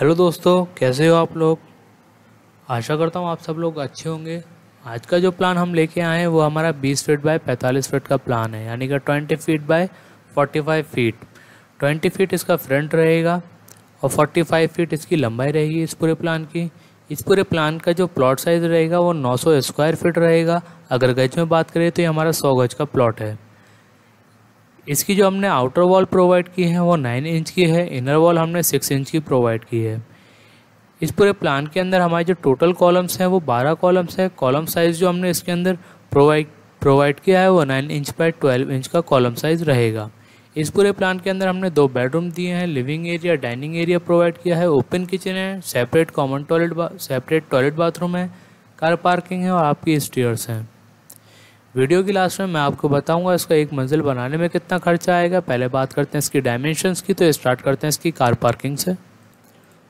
hello दोस्तों कैसे हो आप लोग आशा करता हूँ आप सब लोग अच्छे होंगे आज का जो प्लान हम लेके आए हैं वो हमारा 20 फीट बाय 45 फीट का प्लान है यानी कि 20 फीट बाय 45 फीट 20 फीट इसका फ्रंट रहेगा और 45 फीट इसकी लंबाई रहेगी इस पूरे प्लान की इस पूरे प्लान का जो प्लॉट साइज़ रहेगा वो 900 स्क्वायर फीट रहेगा अगर गज में बात करें तो ये हमारा सौ गज का प्लॉट है इसकी जो हमने आउटर वॉल प्रोवाइड की है वो नाइन इंच की है इनर वॉल हमने सिक्स इंच की प्रोवाइड की है इस पूरे प्लान के अंदर हमारे जो टोटल कॉलम्स हैं वो बारह कॉलम्स हैं कॉलम साइज़ जो हमने इसके अंदर प्रोवाइड प्रोवाइड किया है वो nine inch by twelve inch का कॉलम साइज़ रहेगा इस पूरे प्लान के अंदर हमने दो बेडरूम दिए हैं living area dining area provide किया है ओपन किचन है separate common toilet separate toilet bathroom है कार पार्किंग है और आपकी स्टेयर्स हैं वीडियो की लास्ट में मैं आपको बताऊंगा इसका एक मंजिल बनाने में कितना खर्चा आएगा पहले बात करते हैं इसकी डायमेंशंस की तो स्टार्ट करते हैं इसकी कार पार्किंग से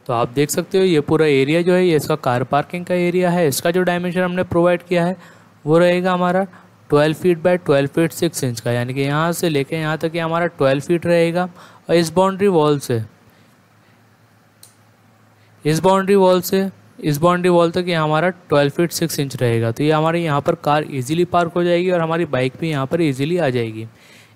तो आप देख सकते हो ये पूरा एरिया जो है ये इसका कार पार्किंग का एरिया है इसका जो डायमेंशन हमने प्रोवाइड किया है वो रहेगा हमारा twelve feet by twelve feet six inch का यानी कि यहाँ से लेके यहाँ तक ये हमारा ट्वेल्व फीट रहेगा और इस बाउंड्री वॉल से इस बाउंड्री वॉल से इस बाउंड्री वॉल तक ये हमारा ट्वेल्व फीट सिक्स इंच रहेगा तो ये हमारे यहाँ पर कार इजीली पार्क हो जाएगी और हमारी बाइक भी यहाँ पर इजीली आ जाएगी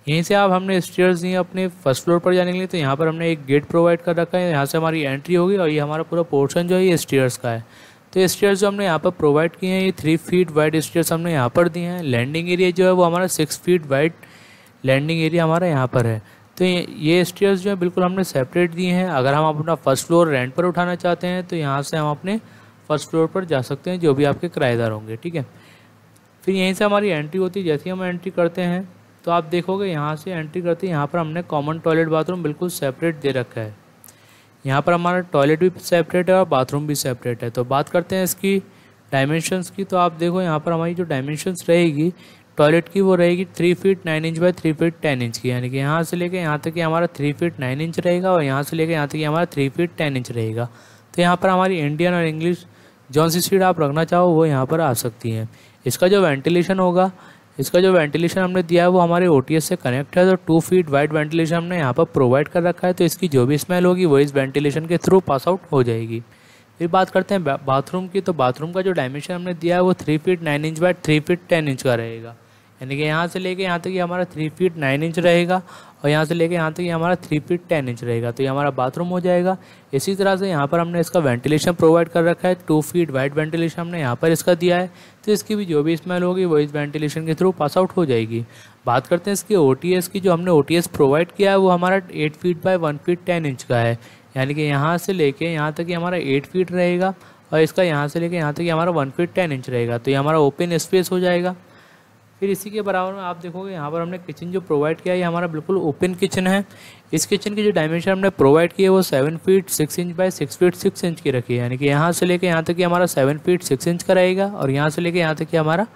यहीं से आप हमने स्टेयर्स दिए अपने फर्स्ट फ्लोर पर जाने के लिए तो यहाँ पर हमने एक गेट प्रोवाइड कर रखा है यहाँ से हमारी एंट्री होगी और ये हमारा पूरा पोर्शन जो है ये स्टेयर्स का है तो स्टेयर्स जो हमने यहाँ पर प्रोवाइड किए हैं ये थ्री फीट वाइड स्टेयर्स हमने यहाँ पर दिए हैं लैंडिंग एरिया जो है वो हमारा six feet wide landing area हमारा यहाँ पर है तो ये स्टेयर्स जो है बिल्कुल हमने सेपरेट दिए हैं अगर हम अपना फर्स्ट फ्लोर रेंट पर उठाना चाहते हैं तो यहाँ से हम अपने फर्स्ट फ्लोर पर जा सकते हैं जो भी आपके किराएदार होंगे ठीक है फिर यहीं से हमारी एंट्री होती है जैसे ही हम एंट्री करते हैं तो आप देखोगे यहाँ से एंट्री करते हैं यहाँ पर हमने कॉमन टॉयलेट बाथरूम बिल्कुल सेपरेट दे रखा है यहाँ पर हमारा टॉयलेट भी सेपरेट है और बाथरूम भी सेपरेट है तो बात करते हैं इसकी डायमेंशंस की तो आप देखो यहाँ पर हमारी जो डायमेंशंस रहेगी टॉयलेट की वो रहेगी three feet nine inch by three feet ten inch की यानी कि यहाँ से लेके यहाँ तक कि हमारा थ्री फीट नाइन इंच रहेगा और यहाँ से लेके यहाँ तक कि हमारा थ्री फीट टेन इंच रहेगा तो यहाँ पर हमारी इंडियन और इंग्लिश जौन सी सीट आप रखना चाहो वो यहाँ पर आ सकती हैं इसका जो वेंटिलेशन होगा इसका जो वेंटिलेशन हमने दिया है वो हमारे ओ से कनेक्ट है तो टू फीट वाइड वेंटिलेशन हमने यहाँ पर प्रोवाइड कर रखा है तो इसकी जो भी स्मेल होगी वो इस वेंटिलेशन के थ्रू पास आउट हो जाएगी फिर बात करते हैं बाथरूम की तो बाथरूम का जो डायमेंशन हमने दिया है वो three feet nine inch by three feet ten inch का रहेगा यानी कि यहाँ से लेके यहाँ तक ये हमारा थ्री फीट नाइन इंच रहेगा और यहाँ से लेके यहाँ तक ये हमारा थ्री फीट टेन इंच रहेगा तो ये हमारा बाथरूम हो जाएगा इसी तरह से यहाँ पर हमने इसका वेंटिलेशन प्रोवाइड कर रखा है टू फीट वाइड वेंटिलेशन हमने यहाँ पर इसका दिया है तो इसकी भी जो भी स्मेल होगी वो इस वेंटिलेशन के थ्रू पास आउट हो जाएगी बात करते हैं इसके ओ की जो हमने ओ प्रोवाइड किया है वो हमारा eight feet by one feet ten inch का है यानी कि यहाँ से लेके यहाँ तक ये हमारा एट फीट रहेगा और इसका यहाँ से लेके यहाँ तक ये हमारा वन फीट टेन इंच रहेगा तो ये हमारा ओपन स्पेस हो जाएगा फिर इसी के बराबर में आप देखोगे यहाँ पर हमने किचन जो प्रोवाइड किया है ये हमारा बिल्कुल ओपन किचन है इस किचन की जो डायमेंशन हमने प्रोवाइड की है वो seven feet six inch by six feet six inch की रखी है यानी कि यहाँ से लेकर यहाँ तक कि हमारा सेवन फीट सिक्स इंच का रहेगा और यहाँ से लेकर यहाँ तक कि हमारा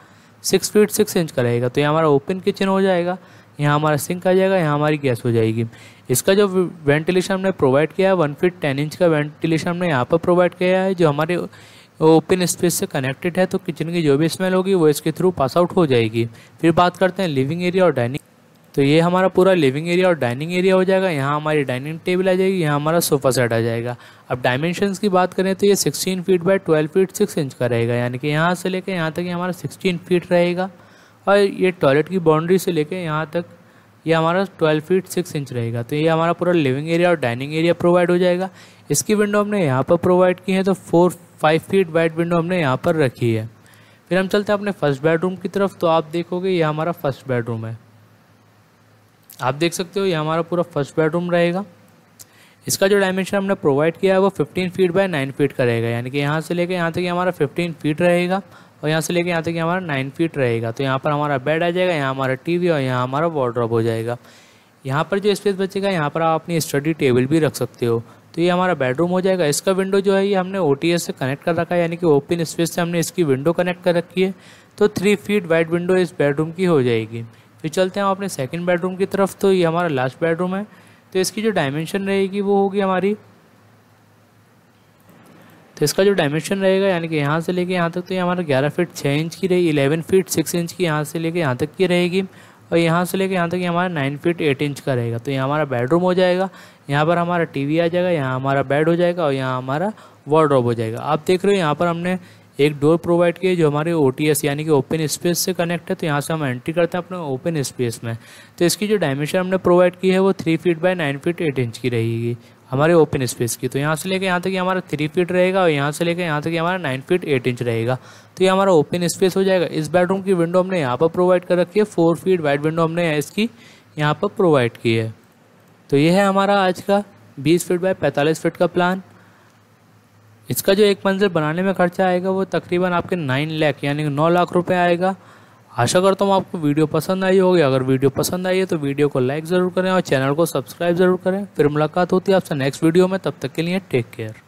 सिक्स फीट सिक्स इंच का रहेगा तो ये हमारा ओपन किचन हो जाएगा यहाँ हमारा सिंक आ जाएगा यहाँ हमारी गैस हो जाएगी इसका जो वेंटिलेशन हमने प्रोवाइड किया है वन फीट टेन इंच का वेंटिलेशन हमने यहाँ पर प्रोवाइड किया है जो हमारे ओपन स्पेस से कनेक्टेड है तो किचन की जो भी स्मेल होगी वो इसके थ्रू पास आउट हो जाएगी फिर बात करते हैं लिविंग एरिया और डाइनिंग तो ये हमारा पूरा लिविंग एरिया और डाइनिंग एरिया हो जाएगा यहाँ हमारी डाइनिंग टेबल आ जाएगी यहाँ हमारा सोफा सेट आ जाएगा अब डायमेंशंस की बात करें तो ये 16 फीट बाय 12 फीट 6 इंच का रहेगा यानी कि यहाँ से लेकर यहाँ तक ये यह हमारा 16 फीट रहेगा और ये टॉयलेट की बाउंड्री से लेकर यहाँ तक ये हमारा 12 फीट 6 इंच रहेगा तो ये हमारा पूरा लिविंग एरिया और डाइनिंग एरिया प्रोवाइड हो जाएगा इसकी विंडो हमने यहाँ पर प्रोवाइड की है तो four five feet wide window हमने यहाँ पर रखी है फिर हम चलते हैं अपने फर्स्ट बेडरूम की तरफ तो आप देखोगे ये हमारा फर्स्ट बेडरूम है आप देख सकते हो ये हमारा पूरा फर्स्ट बेडरूम रहेगा इसका जो डायमेंशन हमने प्रोवाइड किया है वो 15 फीट बाय 9 फीट का रहेगा यानी कि यहाँ से लेकर यहाँ तक हमारा 15 फीट रहेगा और यहाँ से लेके यहाँ तक कि हमारा नाइन फीट रहेगा तो यहाँ पर हमारा बेड आ जाएगा यहाँ हमारा टीवी और यहाँ हमारा वॉड्रॉप हो जाएगा यहाँ पर जो स्पेस बचेगा यहाँ पर आप अपनी स्टडी टेबल भी रख सकते हो तो ये हमारा बेडरूम हो जाएगा इसका विंडो जो है ये हमने ओ से कनेक्ट कर रखा है यानी कि ओपन स्पेस से हमने इसकी विंडो कनेक्ट कर रखी है तो थ्री फीट वाइड विंडो इस बेडरूम की हो जाएगी फिर चलते हैं अपने सेकेंड बेडरूम की तरफ तो ये हमारा लास्ट बेडरूम है तो इसकी जो डायमेंशन रहेगी वो होगी हमारी तो इसका जो डायमेंशन रहेगा यानी कि यहाँ से लेके यहाँ तक तो ये हमारा ग्यारह फीट छः इंच की रहेगी इलेवन फीट सिक्स इंच की यहाँ से लेके यहाँ तक की रहेगी और यहाँ से लेके यहाँ तक ये हमारा नाइन फीट एट इंच का रहेगा तो ये हमारा बेडरूम हो जाएगा यहाँ पर हमारा टी आ जाएगा यहाँ हमारा बेड हो जाएगा और यहाँ हमारा वार्ड्रॉप हो जाएगा आप देख रहे हो यहाँ पर हमने एक डोर प्रोवाइड किए जो हमारे ओ यानी कि ओपन स्पेस से कनेक्ट है तो यहाँ से हम एंट्री करते हैं अपने ओपन स्पेस में तो इसकी जो डायमेंशन हमने प्रोवाइड की है वो three feet by nine feet eight inch की रहेगी हमारे ओपन स्पेस की तो यहाँ से लेकर यहाँ तक हमारा थ्री फीट रहेगा और यहाँ से लेकर यहाँ तक हमारा नाइन फीट एट इंच रहेगा तो ये हमारा ओपन स्पेस हो जाएगा इस बेडरूम की विंडो हमने यहाँ पर प्रोवाइड कर रखी है फोर फीट वाइड विंडो हमने इसकी यहाँ पर प्रोवाइड की है तो ये है हमारा आज का बीस फीट बाय पैंतालीस फीट का प्लान इसका जो एक मंजिल बनाने में खर्चा आएगा वो तकरीबन आपके नाइन लैख यानी नौ लाख रुपये आएगा आशा करता हूँ आपको वीडियो पसंद आई होगी अगर वीडियो पसंद आई है तो वीडियो को लाइक ज़रूर करें और चैनल को सब्सक्राइब ज़रूर करें फिर मुलाकात होती है आपसे नेक्स्ट वीडियो में तब तक के लिए टेक केयर